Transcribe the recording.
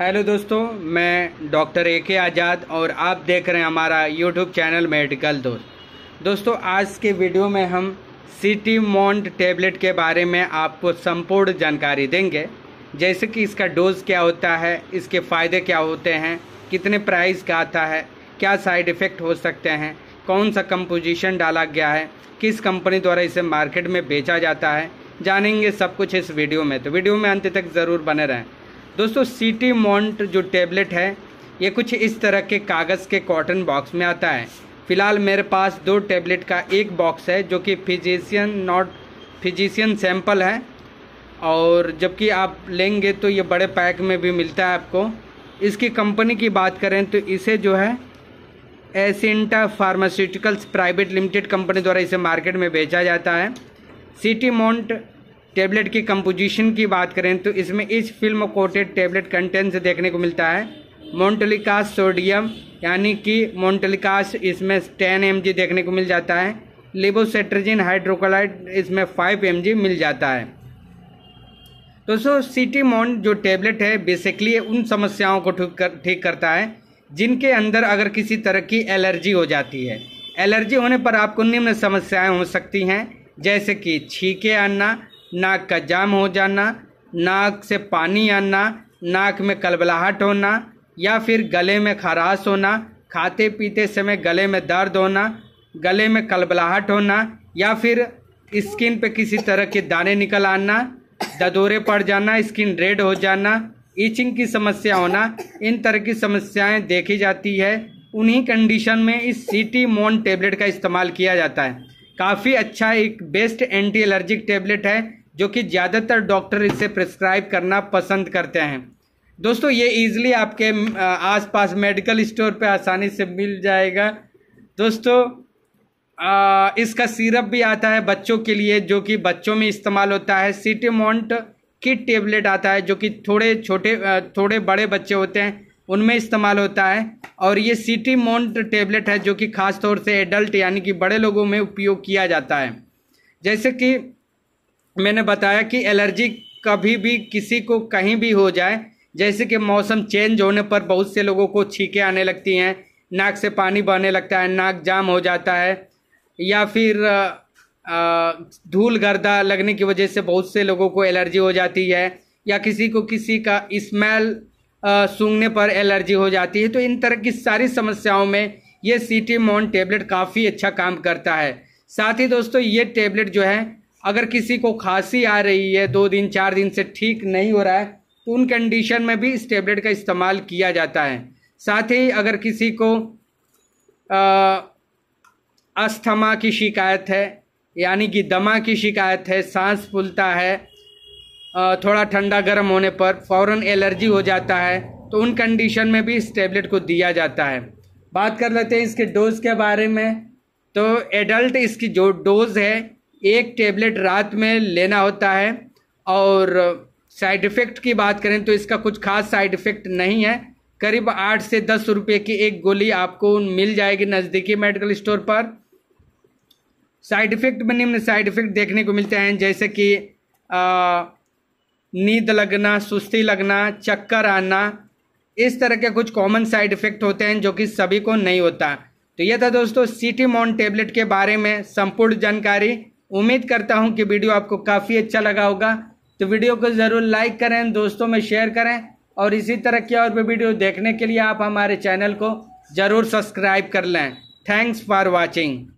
hello दोस्तों मैं doctor A के आज़ाद और आप देख रहे हैं हमारा यूट्यूब चैनल मेडिकल दोस्त दोस्तों आज के वीडियो में हम सिटी मॉन्ट टेबलेट के बारे में आपको संपूर्ण जानकारी देंगे जैसे कि इसका डोज क्या होता है इसके फ़ायदे क्या होते हैं कितने प्राइस का आता है क्या साइड इफ़ेक्ट हो सकते हैं कौन सा कंपोजिशन डाला गया है किस कंपनी द्वारा इसे मार्केट में बेचा जाता है जानेंगे सब कुछ इस वीडियो में तो वीडियो में अंत तक ज़रूर बने रहें दोस्तों सीटी मॉन्ट जो टेबलेट है ये कुछ इस तरह के कागज़ के कॉटन बॉक्स में आता है फ़िलहाल मेरे पास दो टैबलेट का एक बॉक्स है जो कि फिजिशियन नॉट फिजिशियन सैंपल है और जबकि आप लेंगे तो ये बड़े पैक में भी मिलता है आपको इसकी कंपनी की बात करें तो इसे जो है Ascenta pharmaceuticals private limited company द्वारा इसे मार्केट में बेचा जाता है सिटी मॉन्ट टेबलेट की कंपोजिशन की बात करें तो इसमें इस फिल्म कोटेड टेबलेट कंटेंट देखने को मिलता है मोन्टोलिकास सोडियम यानी कि मोन्टोलिकास इसमें टेन एम देखने को मिल जाता है लिबोसेट्रजिन हाइड्रोकोलाइट इसमें फाइव एम मिल जाता है दोस्तों मॉन्ट जो टेबलेट है बेसिकली उन समस्याओं को ठीक कर ठीक करता है जिनके अंदर अगर किसी तरह की एलर्जी हो जाती है एलर्जी होने पर आपको निम्न समस्याएं हो सकती हैं जैसे कि छीके आना नाक का जाम हो जाना नाक से पानी आना नाक में कलबलाहट होना या फिर गले में खराश होना खाते पीते समय गले में दर्द होना गले में कलबलाहट होना या फिर स्किन पे किसी तरह के दाने निकल आना ददोरे पड़ जाना स्किन रेड हो जाना ईचिंग की समस्या होना इन तरह की समस्याएं देखी जाती है उन्हीं कंडीशन में इस सीटी मोन टेबलेट का इस्तेमाल किया जाता है काफ़ी अच्छा एक बेस्ट एंटी एलर्जिक टेबलेट है जो कि ज़्यादातर डॉक्टर इसे प्रिस्क्राइब करना पसंद करते हैं दोस्तों ये ईज़िली आपके आसपास मेडिकल स्टोर पे आसानी से मिल जाएगा दोस्तों आ, इसका सिरप भी आता है बच्चों के लिए जो कि बच्चों में इस्तेमाल होता है मोन्ट की टेबलेट आता है जो कि थोड़े छोटे थोड़े बड़े बच्चे होते हैं उनमें इस्तेमाल होता है और ये मोन्ट टेबलेट है जो कि खास तौर से एडल्ट यानी कि बड़े लोगों में उपयोग किया जाता है जैसे कि मैंने बताया कि एलर्जी कभी भी किसी को कहीं भी हो जाए जैसे कि मौसम चेंज होने पर बहुत से लोगों को छींके आने लगती हैं नाक से पानी बहने लगता है नाक जाम हो जाता है या फिर धूल गर्दा लगने की वजह से बहुत से लोगों को एलर्जी हो जाती है या किसी को किसी का स्मेल सूंघने पर एलर्जी हो जाती है तो इन तरह की सारी समस्याओं में ये सी टी मोन टेबलेट काफ़ी अच्छा काम करता है साथ ही दोस्तों ये टेबलेट जो है अगर किसी को खांसी आ रही है दो दिन चार दिन से ठीक नहीं हो रहा है तो उन कंडीशन में भी इस टेबलेट का इस्तेमाल किया जाता है साथ ही अगर किसी को अस्थमा की शिकायत है यानी कि दमा की शिकायत है सांस फूलता है थोड़ा ठंडा गर्म होने पर फ़ौरन एलर्जी हो जाता है तो उन कंडीशन में भी इस टेबलेट को दिया जाता है बात कर लेते हैं इसके डोज़ के बारे में तो एडल्ट इसकी जो डोज़ है एक टेबलेट रात में लेना होता है और साइड इफ़ेक्ट की बात करें तो इसका कुछ खास साइड इफ़ेक्ट नहीं है करीब आठ से दस रुपये की एक गोली आपको मिल जाएगी नज़दीकी मेडिकल स्टोर पर साइड इफ़ेक्ट में निम्न साइड इफ़ेक्ट देखने को मिलते हैं जैसे कि नींद लगना सुस्ती लगना चक्कर आना इस तरह के कुछ कॉमन साइड इफ़ेक्ट होते हैं जो कि सभी को नहीं होता तो यह था दोस्तों सी मॉन टेबलेट के बारे में संपूर्ण जानकारी उम्मीद करता हूं कि वीडियो आपको काफ़ी अच्छा लगा होगा तो वीडियो को ज़रूर लाइक करें दोस्तों में शेयर करें और इसी तरह की और भी वीडियो देखने के लिए आप हमारे चैनल को ज़रूर सब्सक्राइब कर लें थैंक्स फॉर वॉचिंग